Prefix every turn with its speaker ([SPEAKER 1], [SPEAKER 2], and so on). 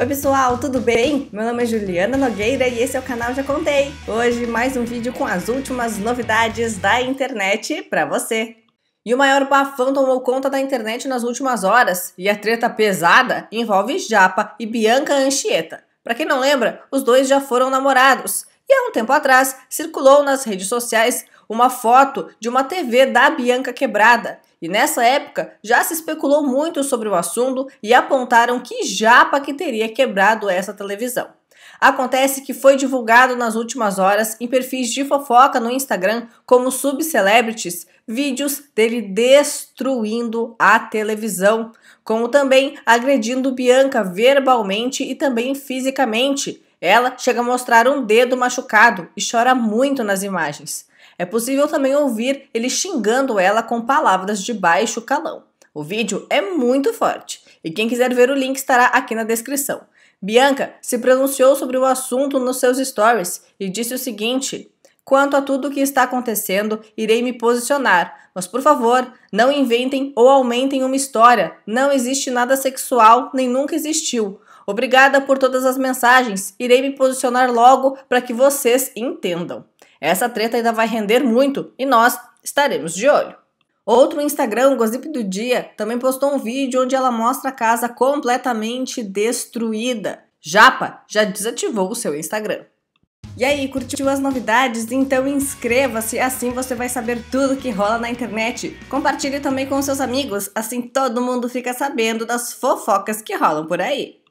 [SPEAKER 1] Oi pessoal, tudo bem? Meu nome é Juliana Nogueira e esse é o canal Já Contei. Hoje mais um vídeo com as últimas novidades da internet para você. E o maior bafão tomou conta da internet nas últimas horas e a treta pesada envolve Japa e Bianca Anchieta. Para quem não lembra, os dois já foram namorados e há um tempo atrás circulou nas redes sociais uma foto de uma TV da Bianca quebrada. E nessa época já se especulou muito sobre o assunto e apontaram que japa que teria quebrado essa televisão. Acontece que foi divulgado nas últimas horas em perfis de fofoca no Instagram como subcelebrities vídeos dele destruindo a televisão, como também agredindo Bianca verbalmente e também fisicamente. Ela chega a mostrar um dedo machucado e chora muito nas imagens. É possível também ouvir ele xingando ela com palavras de baixo calão. O vídeo é muito forte e quem quiser ver o link estará aqui na descrição. Bianca se pronunciou sobre o assunto nos seus stories e disse o seguinte: Quanto a tudo o que está acontecendo, irei me posicionar, mas por favor, não inventem ou aumentem uma história. Não existe nada sexual, nem nunca existiu. Obrigada por todas as mensagens. Irei me posicionar logo para que vocês entendam. Essa treta ainda vai render muito e nós estaremos de olho. Outro Instagram, Gossip do Dia, também postou um vídeo onde ela mostra a casa completamente destruída. Japa já desativou o seu Instagram. E aí, curtiu as novidades? Então inscreva-se, assim você vai saber tudo que rola na internet. Compartilhe também com seus amigos, assim todo mundo fica sabendo das fofocas que rolam por aí.